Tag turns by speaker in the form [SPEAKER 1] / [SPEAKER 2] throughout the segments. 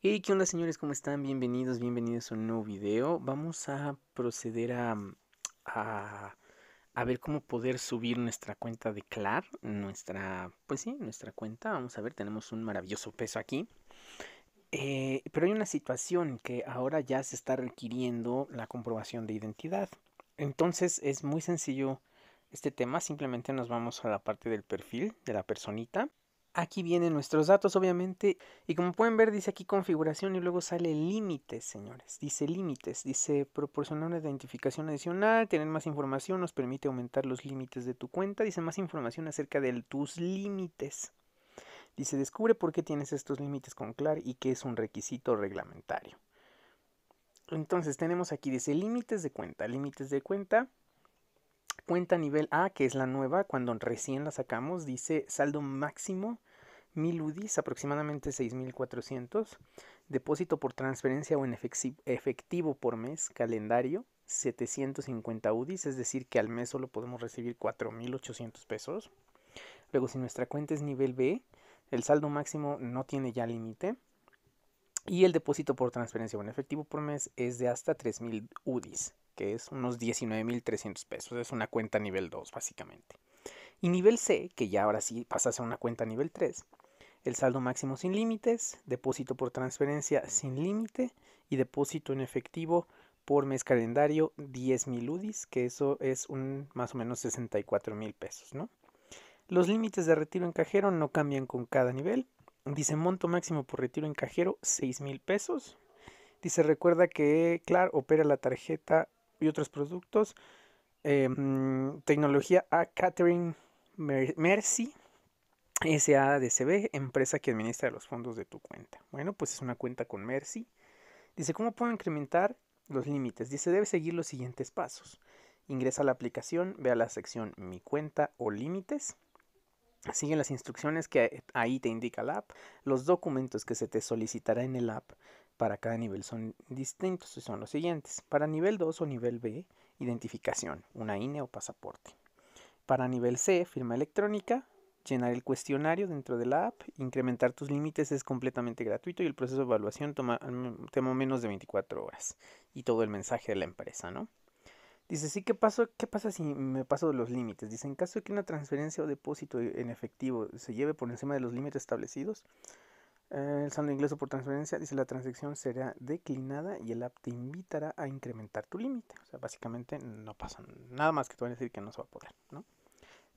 [SPEAKER 1] Hey, ¿qué onda señores? ¿Cómo están? Bienvenidos, bienvenidos a un nuevo video. Vamos a proceder a, mm, ver cómo poder subir nuestra cuenta de Clar, nuestra, pues sí, nuestra cuenta. Vamos a ver, tenemos un maravilloso peso aquí. Eh, pero hay una situación que ahora ya se está requiriendo la comprobación de identidad. Entonces es muy sencillo este tema, simplemente nos vamos a la parte del perfil de la personita. Aquí vienen nuestros datos, obviamente. Y como pueden ver, dice aquí configuración y luego sale límites, señores. Dice límites, dice proporcionar una identificación adicional, tener más información nos permite aumentar los límites de tu cuenta. Dice más información acerca de tus límites. Dice descubre por qué tienes estos límites con CLAR y que es un requisito reglamentario. Entonces tenemos aquí, dice límites de cuenta, límites de cuenta, cuenta nivel A, que es la nueva, cuando recién la sacamos, dice saldo máximo 1000 UDIs, aproximadamente 6400. Depósito por transferencia o en efectivo por mes, calendario, 750 UDIs, es decir, que al mes solo podemos recibir 4800 pesos. Luego, si nuestra cuenta es nivel B, el saldo máximo no tiene ya límite. Y el depósito por transferencia o en efectivo por mes es de hasta 3000 UDIs, que es unos 19.300 pesos. Es una cuenta nivel 2, básicamente. Y nivel C, que ya ahora sí pasa a ser una cuenta nivel 3, el saldo máximo sin límites, depósito por transferencia sin límite y depósito en efectivo por mes calendario 10,000 mil UDIs, que eso es un más o menos 64 mil pesos, ¿no? Los límites de retiro en cajero no cambian con cada nivel. Dice monto máximo por retiro en cajero 6 mil pesos. Dice recuerda que Clar opera la tarjeta y otros productos. Em, tecnología A Catherine Mercy SADCB, empresa que administra los fondos de tu cuenta. Bueno, pues es una cuenta con Mercy. Dice, ¿cómo puedo incrementar los límites? Dice, debe seguir los siguientes pasos. Ingresa a la aplicación, ve a la sección Mi cuenta o límites. Sigue las instrucciones que ahí te indica la app. Los documentos que se te solicitará en el app para cada nivel son distintos y son los siguientes. Para nivel 2 o nivel B, identificación, una INE o pasaporte. Para nivel C, firma electrónica, llenar el cuestionario dentro de la app, incrementar tus límites es completamente gratuito y el proceso de evaluación toma, toma menos de 24 horas y todo el mensaje de la empresa, ¿no? Dice, sí, ¿qué, pasó? ¿qué pasa si me paso de los límites? Dice, en caso de que una transferencia o depósito en efectivo se lleve por encima de los límites establecidos, eh, el saldo ingreso por transferencia, dice, la transacción será declinada y el app te invitará a incrementar tu límite. O sea, básicamente no pasa nada más que te van a decir que no se va a poder, ¿no?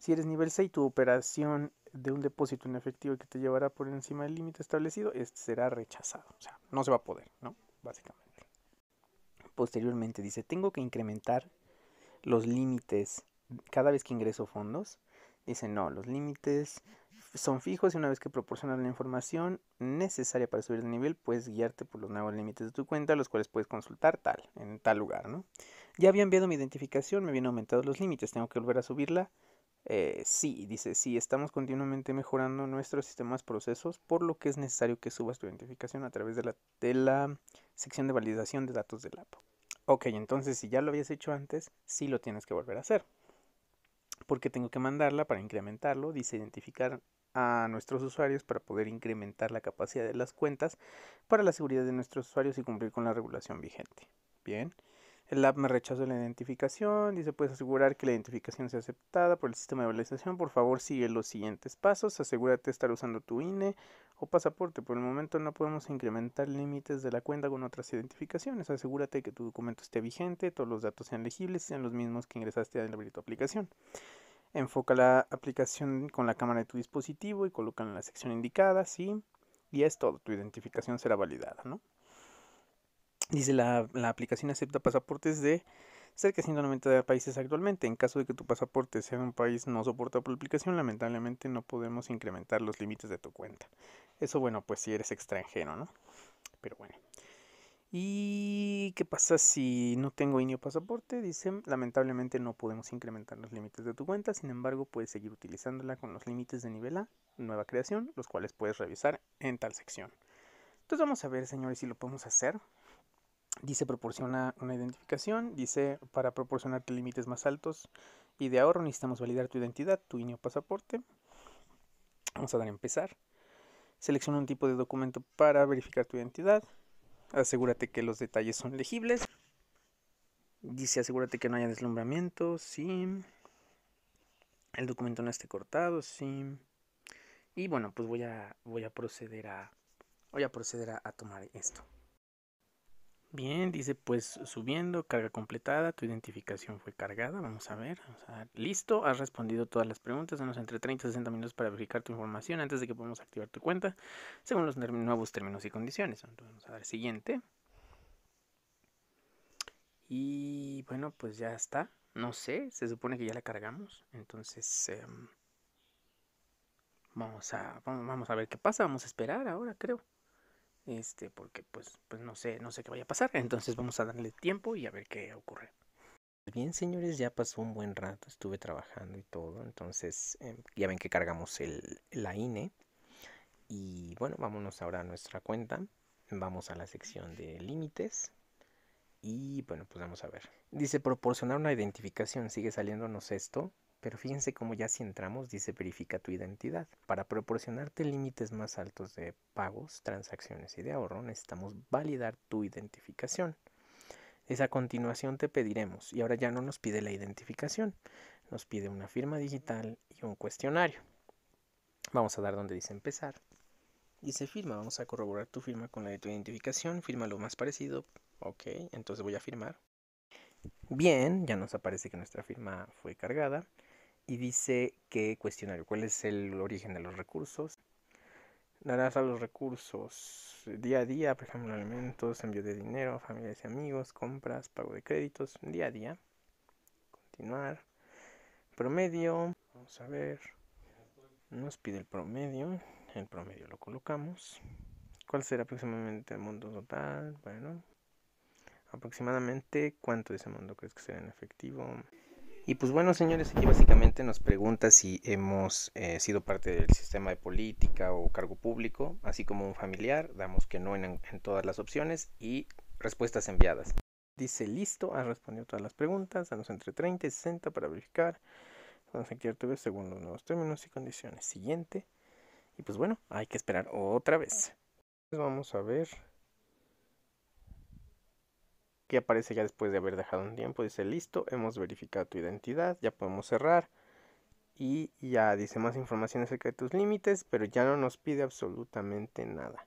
[SPEAKER 1] Si eres nivel 6, tu operación de un depósito en efectivo que te llevará por encima del límite establecido este será rechazado. O sea, no se va a poder, ¿no? Básicamente. Posteriormente dice, tengo que incrementar los límites cada vez que ingreso fondos. Dice, no, los límites son fijos y una vez que proporcionan la información necesaria para subir de nivel, puedes guiarte por los nuevos límites de tu cuenta, los cuales puedes consultar tal, en tal lugar, ¿no? Ya había enviado mi identificación, me habían aumentado los límites, tengo que volver a subirla eh, sí, dice, sí, estamos continuamente mejorando nuestros sistemas procesos, por lo que es necesario que subas tu identificación a través de la, sección de validación de datos del app. Ok, entonces si ya lo habías hecho antes, sí lo tienes que volver a hacer. Porque tengo que mandarla para incrementarlo, dice identificar a nuestros usuarios para poder incrementar la capacidad de las cuentas para la seguridad de nuestros usuarios y cumplir con la regulación vigente. Bien. El app me rechazó la identificación. Dice, puedes asegurar que la identificación sea aceptada por el sistema de validación, Por favor, sigue los siguientes pasos. Asegúrate de estar usando tu INE o pasaporte. Por el momento no podemos incrementar límites de la cuenta con otras identificaciones. Asegúrate que tu documento esté vigente, todos los datos sean legibles sean los mismos que ingresaste al la tu aplicación. Enfoca la aplicación con la cámara de tu dispositivo y coloca en la sección indicada, sí. Y es todo, tu identificación será validada, ¿no? Dice, la, aplicación acepta pasaportes de cerca de 190 países actualmente. En caso de que tu pasaporte sea de un país no soportado por la aplicación, lamentablemente no podemos incrementar los límites de tu cuenta. Eso bueno, pues si eres extranjero, ¿no? Pero bueno. ¿Y qué pasa si no tengo o pasaporte? Dice, lamentablemente no podemos incrementar los límites de tu cuenta, sin embargo puedes seguir utilizándola con los límites de nivel A, nueva creación, los cuales puedes revisar en tal sección. Entonces vamos a ver, señores, si lo podemos hacer. Dice proporciona una identificación, dice para proporcionarte límites más altos y de ahorro necesitamos validar tu identidad, tu INE pasaporte. Vamos a dar a empezar. Selecciona un tipo de documento para verificar tu identidad. Asegúrate que los detalles son legibles. Dice asegúrate que no haya deslumbramiento, sí. El documento no esté cortado, sí. Y bueno, pues voy a, voy a proceder a voy a proceder a tomar esto. Bien, dice pues subiendo, carga completada, tu identificación fue cargada, vamos a ver, vamos a listo, has respondido todas las preguntas, unos entre 30 y 60 minutos para verificar tu información antes de que podamos activar tu cuenta, según los nuevos términos y condiciones. Entonces vamos a dar siguiente. Y bueno, pues ya está, no sé, se supone que ya la cargamos, entonces... Em, vamos a, vamos a ver qué pasa, vamos a esperar ahora, creo este porque pues pues no sé no sé qué vaya a pasar entonces vamos a darle tiempo y a ver qué ocurre pues bien señores ya pasó un buen rato estuve trabajando y todo entonces em, ya ven que cargamos el, la INE y bueno vámonos ahora a nuestra cuenta vamos a la sección de límites y bueno pues vamos a ver dice proporcionar una identificación sigue saliéndonos esto pero fíjense cómo ya si entramos dice verifica tu identidad. Para proporcionarte límites más altos de pagos, transacciones y de ahorro necesitamos validar tu identificación. Esa continuación te pediremos, y ahora ya no nos pide la identificación, nos pide una firma digital y un cuestionario. Vamos a dar donde dice empezar. Dice firma, vamos a corroborar tu firma con la de tu identificación, firma lo más parecido. Ok, entonces voy a firmar. Bien, ya nos aparece que nuestra firma fue cargada y dice que cuestionario, cuál es el origen de los recursos, darás a los recursos día a día, por ejemplo, alimentos, envío de dinero, familias y amigos, compras, pago de créditos, día a día, continuar, promedio, vamos a ver, nos pide el promedio, el promedio lo colocamos, cuál será aproximadamente el monto total, bueno, aproximadamente cuánto de ese monto crees que será en efectivo. Y pues bueno, señores, aquí básicamente nos pregunta si hemos eh, sido parte del sistema de política o cargo público, así como un familiar. Damos que no en, todas las opciones y respuestas enviadas. Dice listo, ha ah, respondido todas las preguntas, danos entre 30 y 60 para verificar. Vamos a según los nuevos términos y condiciones. Siguiente. Y pues bueno, hay que esperar otra vez. Entonces vamos a ver que aparece ya después de haber dejado un tiempo, dice listo, hemos verificado tu identidad, ya podemos cerrar. Y ya dice más información acerca de tus límites, pero ya no nos pide absolutamente nada.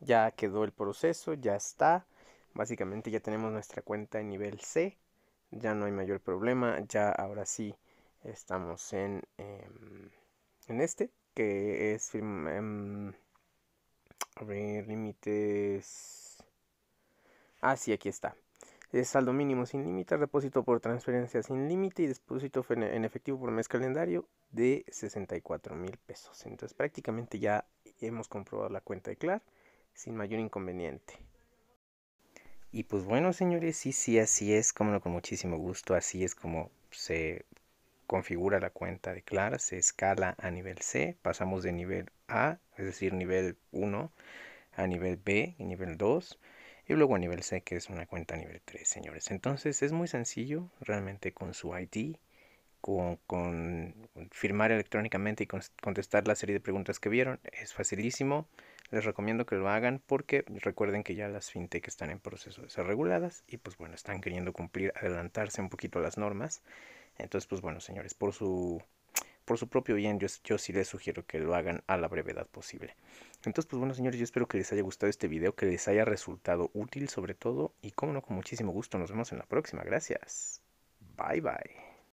[SPEAKER 1] Ya quedó el proceso, ya está. Básicamente ya tenemos nuestra cuenta en nivel C. Ya no hay mayor problema, ya ahora sí estamos en, em, en este, que es... Em, límites... Ah, sí, aquí está saldo mínimo sin límite, depósito por transferencia sin límite y depósito en efectivo por mes calendario de 64 mil pesos. Entonces prácticamente ya hemos comprobado la cuenta de Clar sin mayor inconveniente. Y pues bueno, señores, sí, sí, así es, como con muchísimo gusto, así es como se configura la cuenta de Clar, se escala a nivel C, pasamos de nivel A, es decir, nivel 1, a nivel B, y nivel 2 y luego a nivel C, que es una cuenta a nivel 3, señores. Entonces es muy sencillo, realmente con su ID, con, firmar electrónicamente y contestar la serie de preguntas que vieron. Es facilísimo. Les recomiendo que lo hagan porque recuerden que ya las fintech están en proceso de ser reguladas y pues bueno, están queriendo cumplir, adelantarse un poquito a las normas. Entonces pues bueno, señores, por su por su propio bien, yo, yo sí les sugiero que lo hagan a la brevedad posible. Entonces, pues bueno, señores, yo espero que les haya gustado este video, que les haya resultado útil sobre todo. Y como no, con muchísimo gusto, nos vemos en la próxima. Gracias. Bye bye.